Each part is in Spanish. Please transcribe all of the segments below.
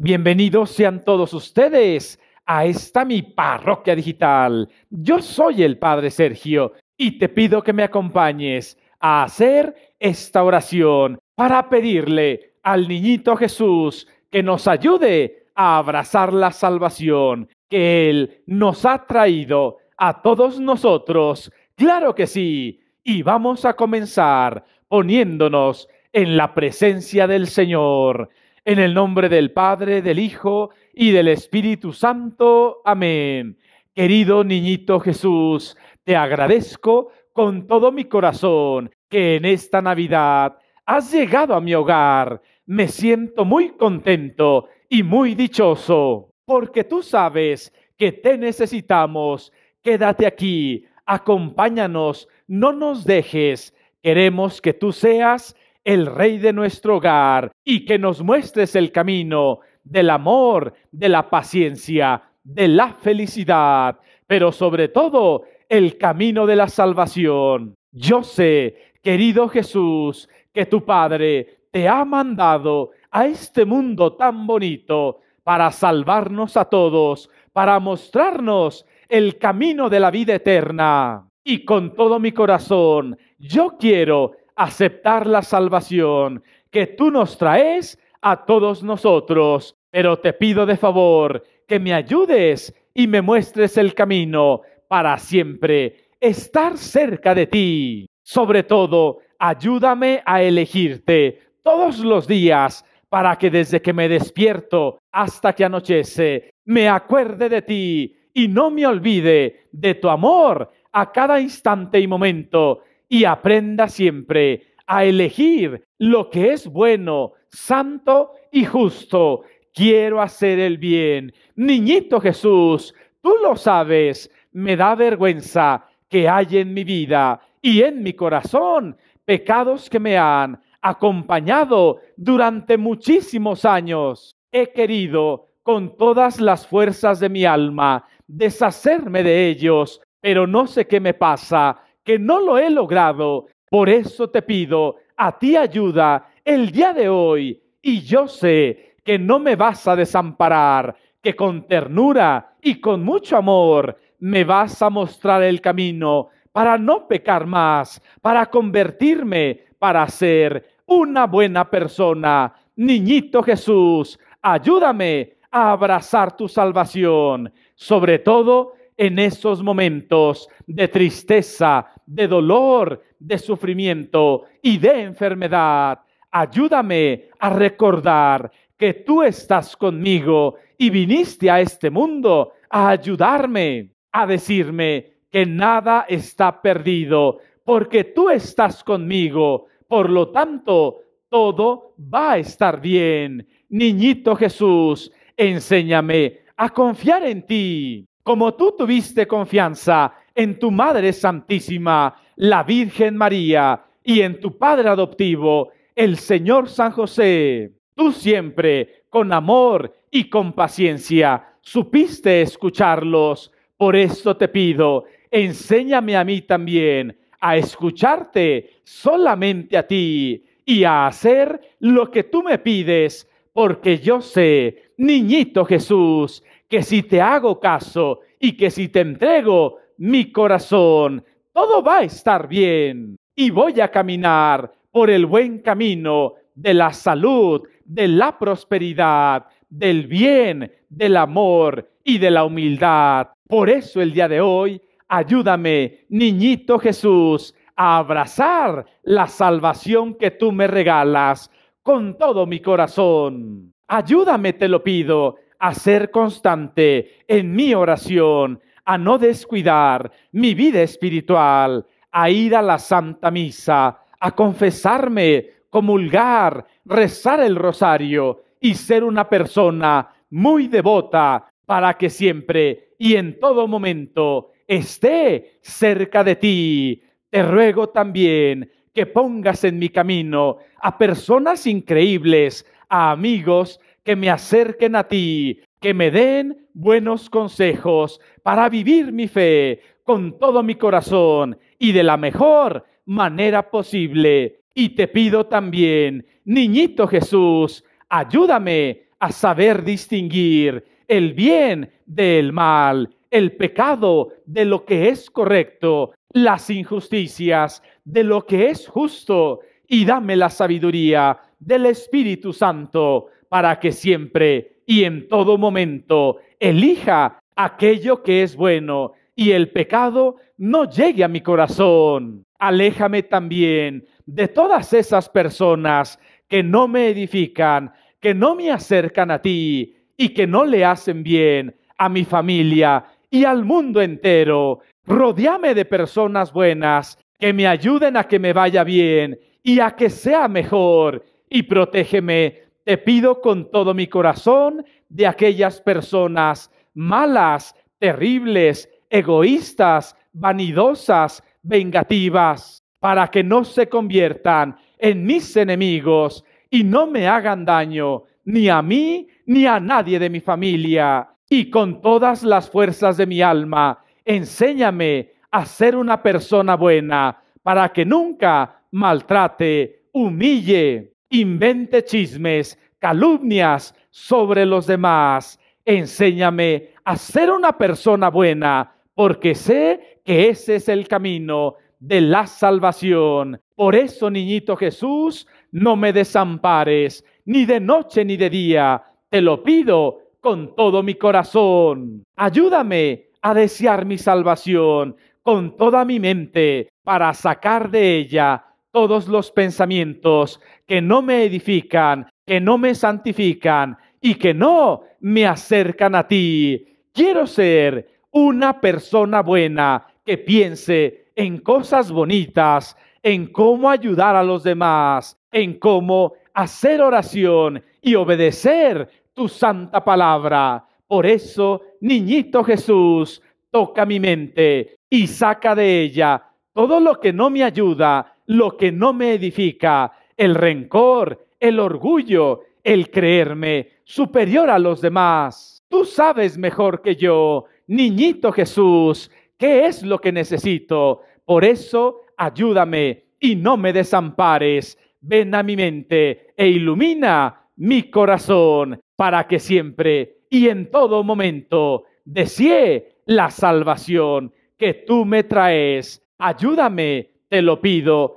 Bienvenidos sean todos ustedes a esta mi parroquia digital. Yo soy el Padre Sergio y te pido que me acompañes a hacer esta oración para pedirle al niñito Jesús que nos ayude a abrazar la salvación que Él nos ha traído a todos nosotros. Claro que sí. Y vamos a comenzar poniéndonos en la presencia del Señor. En el nombre del Padre, del Hijo y del Espíritu Santo. Amén. Querido niñito Jesús, te agradezco con todo mi corazón que en esta Navidad has llegado a mi hogar. Me siento muy contento y muy dichoso, porque tú sabes que te necesitamos. Quédate aquí, acompáñanos, no nos dejes. Queremos que tú seas el rey de nuestro hogar y que nos muestres el camino del amor, de la paciencia, de la felicidad, pero sobre todo el camino de la salvación. Yo sé, querido Jesús, que tu Padre te ha mandado a este mundo tan bonito para salvarnos a todos, para mostrarnos el camino de la vida eterna. Y con todo mi corazón, yo quiero aceptar la salvación, que tú nos traes a todos nosotros, pero te pido de favor que me ayudes y me muestres el camino para siempre estar cerca de ti. Sobre todo, ayúdame a elegirte todos los días para que desde que me despierto hasta que anochece me acuerde de ti y no me olvide de tu amor a cada instante y momento y aprenda siempre a elegir lo que es bueno, santo y justo. Quiero hacer el bien. Niñito Jesús, tú lo sabes, me da vergüenza que hay en mi vida y en mi corazón pecados que me han acompañado durante muchísimos años. He querido con todas las fuerzas de mi alma deshacerme de ellos, pero no sé qué me pasa, que no lo he logrado por eso te pido a ti ayuda el día de hoy y yo sé que no me vas a desamparar, que con ternura y con mucho amor me vas a mostrar el camino para no pecar más, para convertirme, para ser una buena persona. Niñito Jesús, ayúdame a abrazar tu salvación, sobre todo en esos momentos de tristeza, de dolor, de sufrimiento y de enfermedad. Ayúdame a recordar que tú estás conmigo y viniste a este mundo a ayudarme, a decirme que nada está perdido, porque tú estás conmigo. Por lo tanto, todo va a estar bien. Niñito Jesús, enséñame a confiar en ti. Como tú tuviste confianza en tu Madre Santísima, la Virgen María, y en tu Padre adoptivo, el Señor San José. Tú siempre, con amor y con paciencia, supiste escucharlos. Por esto te pido, enséñame a mí también a escucharte solamente a ti y a hacer lo que tú me pides, porque yo sé, niñito Jesús, que si te hago caso y que si te entrego mi corazón, todo va a estar bien y voy a caminar por el buen camino de la salud, de la prosperidad, del bien, del amor y de la humildad. Por eso el día de hoy, ayúdame, niñito Jesús, a abrazar la salvación que tú me regalas con todo mi corazón. Ayúdame, te lo pido, a ser constante en mi oración, a no descuidar mi vida espiritual, a ir a la Santa Misa, a confesarme, comulgar, rezar el rosario y ser una persona muy devota para que siempre y en todo momento esté cerca de ti. Te ruego también que pongas en mi camino a personas increíbles, a amigos que me acerquen a ti, que me den buenos consejos para vivir mi fe con todo mi corazón y de la mejor manera posible. Y te pido también, niñito Jesús, ayúdame a saber distinguir el bien del mal, el pecado de lo que es correcto, las injusticias de lo que es justo, y dame la sabiduría del Espíritu Santo para que siempre y en todo momento elija aquello que es bueno y el pecado no llegue a mi corazón. Aléjame también de todas esas personas que no me edifican, que no me acercan a ti y que no le hacen bien a mi familia y al mundo entero. Rodeame de personas buenas que me ayuden a que me vaya bien y a que sea mejor y protégeme te pido con todo mi corazón de aquellas personas malas, terribles, egoístas, vanidosas, vengativas, para que no se conviertan en mis enemigos y no me hagan daño ni a mí ni a nadie de mi familia. Y con todas las fuerzas de mi alma, enséñame a ser una persona buena para que nunca maltrate, humille invente chismes, calumnias sobre los demás. Enséñame a ser una persona buena, porque sé que ese es el camino de la salvación. Por eso, niñito Jesús, no me desampares, ni de noche ni de día. Te lo pido con todo mi corazón. Ayúdame a desear mi salvación con toda mi mente para sacar de ella todos los pensamientos que no me edifican, que no me santifican y que no me acercan a ti. Quiero ser una persona buena que piense en cosas bonitas, en cómo ayudar a los demás, en cómo hacer oración y obedecer tu santa palabra. Por eso, niñito Jesús, toca mi mente y saca de ella todo lo que no me ayuda lo que no me edifica, el rencor, el orgullo, el creerme superior a los demás. Tú sabes mejor que yo, niñito Jesús, qué es lo que necesito. Por eso, ayúdame y no me desampares. Ven a mi mente e ilumina mi corazón para que siempre y en todo momento desee la salvación que tú me traes. Ayúdame, te lo pido,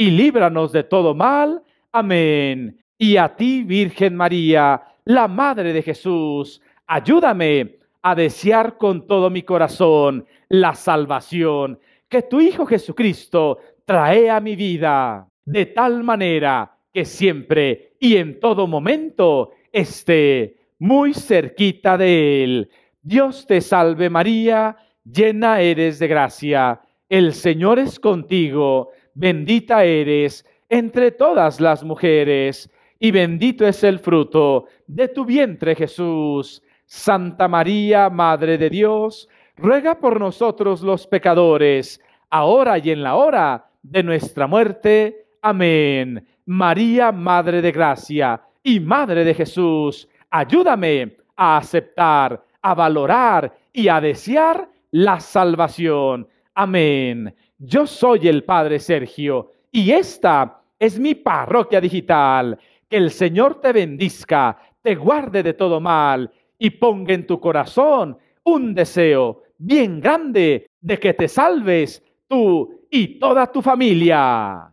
y líbranos de todo mal. Amén. Y a ti, Virgen María, la Madre de Jesús, ayúdame a desear con todo mi corazón la salvación que tu Hijo Jesucristo trae a mi vida, de tal manera que siempre y en todo momento esté muy cerquita de Él. Dios te salve María, llena eres de gracia, el Señor es contigo bendita eres entre todas las mujeres, y bendito es el fruto de tu vientre Jesús. Santa María, Madre de Dios, ruega por nosotros los pecadores, ahora y en la hora de nuestra muerte. Amén. María, Madre de Gracia y Madre de Jesús, ayúdame a aceptar, a valorar y a desear la salvación. Amén. Yo soy el Padre Sergio y esta es mi parroquia digital. Que el Señor te bendiga, te guarde de todo mal y ponga en tu corazón un deseo bien grande de que te salves tú y toda tu familia.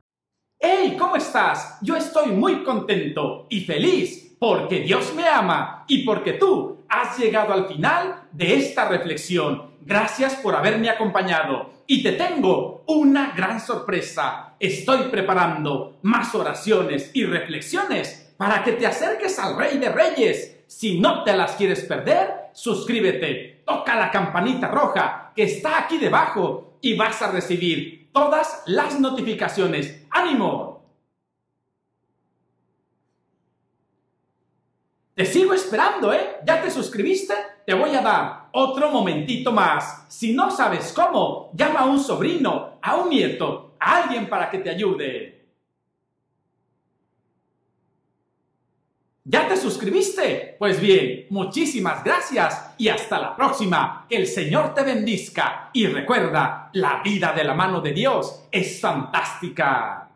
¡Hey! ¿Cómo estás? Yo estoy muy contento y feliz porque Dios me ama y porque tú has llegado al final de esta reflexión. Gracias por haberme acompañado y te tengo una gran sorpresa. Estoy preparando más oraciones y reflexiones para que te acerques al Rey de Reyes. Si no te las quieres perder, suscríbete, toca la campanita roja que está aquí debajo y vas a recibir todas las notificaciones. ¡Ánimo! Te sigo esperando, ¿eh? ¿Ya te suscribiste? Te voy a dar otro momentito más. Si no sabes cómo, llama a un sobrino, a un nieto, a alguien para que te ayude. ¿Ya te suscribiste? Pues bien, muchísimas gracias y hasta la próxima. Que el Señor te bendizca y recuerda, la vida de la mano de Dios es fantástica.